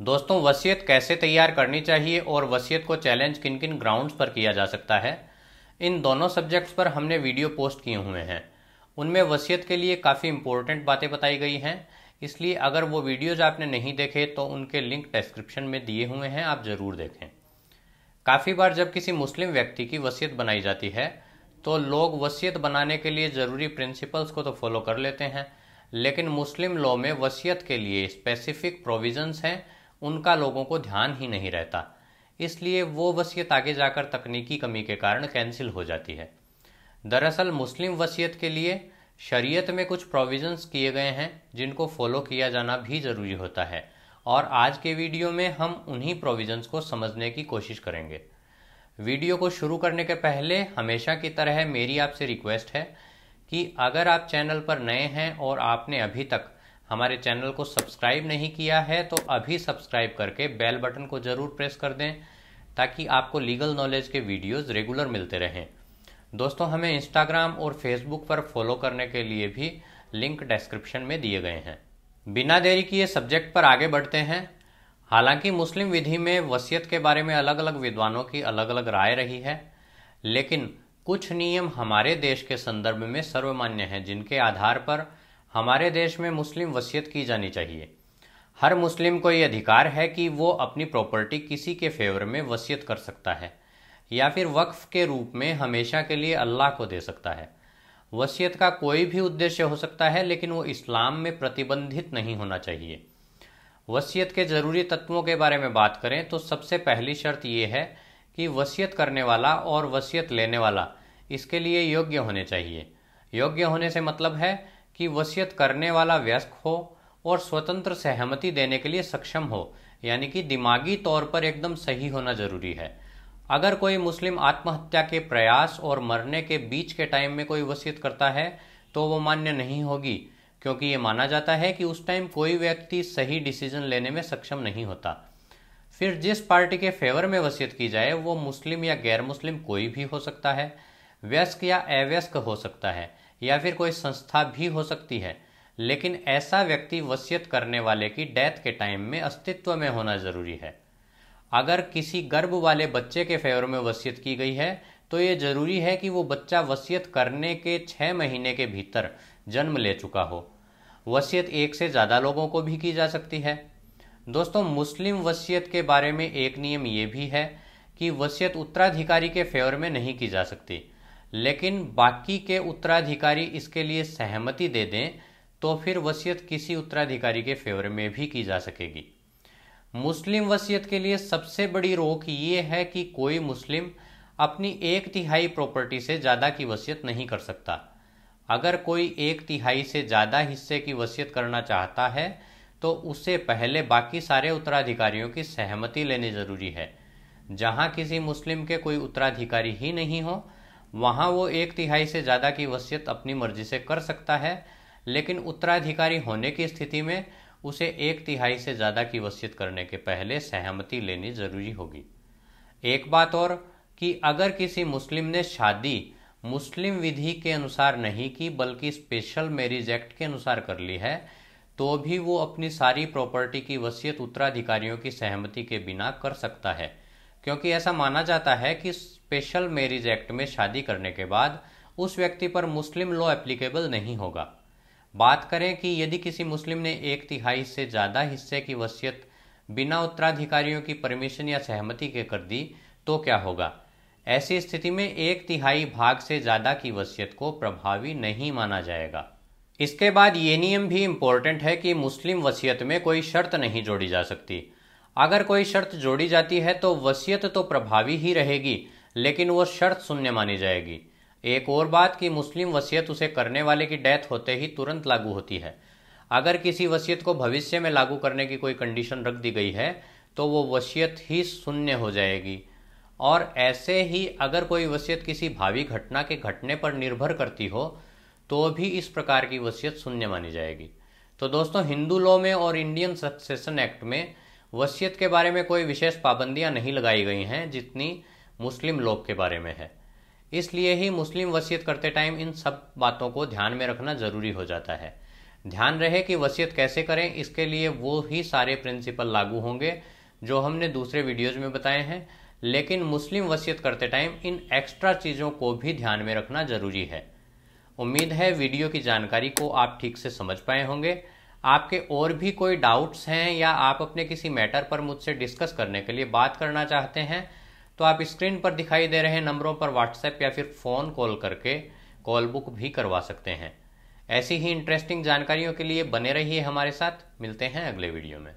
दोस्तों वसीयत कैसे तैयार करनी चाहिए और वसीयत को चैलेंज किन किन ग्राउंड्स पर किया जा सकता है इन दोनों सब्जेक्ट्स पर हमने वीडियो पोस्ट किए हुए हैं उनमें वसीयत के लिए काफ़ी इंपॉर्टेंट बातें बताई गई हैं इसलिए अगर वो वीडियोज आपने नहीं देखे तो उनके लिंक डिस्क्रिप्शन में दिए हुए हैं आप ज़रूर देखें काफ़ी बार जब किसी मुस्लिम व्यक्ति की वसीयत बनाई जाती है तो लोग वसीयत बनाने के लिए ज़रूरी प्रिंसिपल्स को तो फॉलो कर लेते हैं लेकिन मुस्लिम लॉ में वसीयत के लिए स्पेसिफिक प्रोविजंस हैं उनका लोगों को ध्यान ही नहीं रहता इसलिए वो वसीयत आगे जाकर तकनीकी कमी के कारण कैंसिल हो जाती है दरअसल मुस्लिम वसीयत के लिए शरीयत में कुछ प्रोविजंस किए गए हैं जिनको फॉलो किया जाना भी ज़रूरी होता है और आज के वीडियो में हम उन्हीं प्रोविजंस को समझने की कोशिश करेंगे वीडियो को शुरू करने के पहले हमेशा की तरह मेरी आपसे रिक्वेस्ट है कि अगर आप चैनल पर नए हैं और आपने अभी तक हमारे चैनल को सब्सक्राइब नहीं किया है तो अभी सब्सक्राइब करके बेल बटन को ज़रूर प्रेस कर दें ताकि आपको लीगल नॉलेज के वीडियोस रेगुलर मिलते रहें दोस्तों हमें इंस्टाग्राम और फेसबुक पर फॉलो करने के लिए भी लिंक डिस्क्रिप्शन में दिए गए हैं बिना देरी किए सब्जेक्ट पर आगे बढ़ते हैं हालांकि मुस्लिम विधि में वसीयत के बारे में अलग अलग विद्वानों की अलग अलग राय रही है लेकिन कुछ नियम हमारे देश के संदर्भ में सर्वमान्य हैं जिनके आधार पर हमारे देश में मुस्लिम वसीयत की जानी चाहिए हर मुस्लिम को ये अधिकार है कि वो अपनी प्रॉपर्टी किसी के फेवर में वसीयत कर सकता है या फिर वक्फ के रूप में हमेशा के लिए अल्लाह को दे सकता है वसीयत का कोई भी उद्देश्य हो सकता है लेकिन वो इस्लाम में प्रतिबंधित नहीं होना चाहिए वसीयत के ज़रूरी तत्वों के बारे में बात करें तो सबसे पहली शर्त ये है कि वसीयत करने वाला और वसीयत लेने वाला इसके लिए योग्य होने चाहिए योग्य होने से मतलब है कि वसीयत करने वाला व्यस्क हो और स्वतंत्र सहमति देने के लिए सक्षम हो यानी कि दिमागी तौर पर एकदम सही होना जरूरी है अगर कोई मुस्लिम आत्महत्या के प्रयास और मरने के बीच के टाइम में कोई वसीयत करता है तो वो मान्य नहीं होगी क्योंकि ये माना जाता है कि उस टाइम कोई व्यक्ति सही डिसीजन लेने में सक्षम नहीं होता फिर जिस पार्टी के फेवर में वसीयत की जाए वो मुस्लिम या गैर मुस्लिम कोई भी हो सकता है व्यस्क या अव्यस्क हो सकता है या फिर कोई संस्था भी हो सकती है लेकिन ऐसा व्यक्ति वसीयत करने वाले की डेथ के टाइम में अस्तित्व में होना जरूरी है अगर किसी गर्भ वाले बच्चे के फेवर में वसीयत की गई है तो ये जरूरी है कि वो बच्चा वसीयत करने के छः महीने के भीतर जन्म ले चुका हो वसीयत एक से ज़्यादा लोगों को भी की जा सकती है दोस्तों मुस्लिम वसीयत के बारे में एक नियम ये भी है कि वसीयत उत्तराधिकारी के फेवर में नहीं की जा सकती लेकिन बाकी के उत्तराधिकारी इसके लिए सहमति दे दें तो फिर वसीयत किसी उत्तराधिकारी के फेवर में भी की जा सकेगी मुस्लिम वसीयत के लिए सबसे बड़ी रोक ये है कि कोई मुस्लिम अपनी एक तिहाई प्रॉपर्टी से ज़्यादा की वसीयत नहीं कर सकता अगर कोई एक तिहाई से ज़्यादा हिस्से की वसीयत करना चाहता है तो उससे पहले बाकी सारे उत्तराधिकारियों की सहमति लेनी ज़रूरी है जहां किसी मुस्लिम के कोई उत्तराधिकारी ही नहीं हो वहाँ वो एक तिहाई से ज़्यादा की वसीयत अपनी मर्जी से कर सकता है लेकिन उत्तराधिकारी होने की स्थिति में उसे एक तिहाई से ज़्यादा की वसीयत करने के पहले सहमति लेनी ज़रूरी होगी एक बात और कि अगर किसी मुस्लिम ने शादी मुस्लिम विधि के अनुसार नहीं की बल्कि स्पेशल मैरिज एक्ट के अनुसार कर ली है तो भी वो अपनी सारी प्रॉपर्टी की वसीयत उत्तराधिकारियों की सहमति के बिना कर सकता है क्योंकि ऐसा माना जाता है कि स्पेशल मैरिज एक्ट में शादी करने के बाद उस व्यक्ति पर मुस्लिम लॉ एप्लीकेबल नहीं होगा बात करें कि यदि किसी मुस्लिम ने एक तिहाई से ज़्यादा हिस्से की वसीयत बिना उत्तराधिकारियों की परमिशन या सहमति के कर दी तो क्या होगा ऐसी स्थिति में एक तिहाई भाग से ज़्यादा की वसीयत को प्रभावी नहीं माना जाएगा इसके बाद ये नियम भी इम्पोर्टेंट है कि मुस्लिम वसीयत में कोई शर्त नहीं जोड़ी जा सकती अगर कोई शर्त जोड़ी जाती है तो वसीयत तो प्रभावी ही रहेगी लेकिन वो शर्त शून्य मानी जाएगी एक और बात कि मुस्लिम वसीयत उसे करने वाले की डेथ होते ही तुरंत लागू होती है अगर किसी वसीयत को भविष्य में लागू करने की कोई कंडीशन रख दी गई है तो वो वसीयत ही शून्य हो जाएगी और ऐसे ही अगर कोई वसीयत किसी भावी घटना के घटने पर निर्भर करती हो तो भी इस प्रकार की वसीयत शून्य मानी जाएगी तो दोस्तों हिंदू लॉ में और इंडियन सक्सेशन एक्ट में वसीयत के बारे में कोई विशेष पाबंदियां नहीं लगाई गई हैं जितनी मुस्लिम लोग के बारे में है इसलिए ही मुस्लिम वसीयत करते टाइम इन सब बातों को ध्यान में रखना ज़रूरी हो जाता है ध्यान रहे कि वसीयत कैसे करें इसके लिए वो ही सारे प्रिंसिपल लागू होंगे जो हमने दूसरे वीडियोज़ में बताए हैं लेकिन मुस्लिम वसीयत करते टाइम इन एक्स्ट्रा चीज़ों को भी ध्यान में रखना ज़रूरी है उम्मीद है वीडियो की जानकारी को आप ठीक से समझ पाए होंगे आपके और भी कोई डाउट्स हैं या आप अपने किसी मैटर पर मुझसे डिस्कस करने के लिए बात करना चाहते हैं तो आप स्क्रीन पर दिखाई दे रहे नंबरों पर व्हाट्सएप या फिर फ़ोन कॉल करके कॉल बुक भी करवा सकते हैं ऐसी ही इंटरेस्टिंग जानकारियों के लिए बने रहिए हमारे साथ मिलते हैं अगले वीडियो में